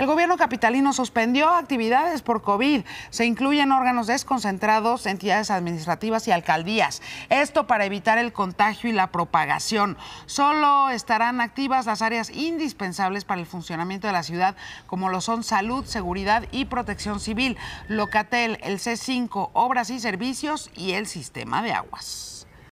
El gobierno capitalino suspendió actividades por COVID. Se incluyen órganos desconcentrados, entidades administrativas y alcaldías. Esto para evitar el contagio y la propagación. Solo estarán activas las áreas indispensables para el funcionamiento de la ciudad, como lo son salud, seguridad y protección civil, Locatel, el C5, obras y servicios y el sistema de aguas.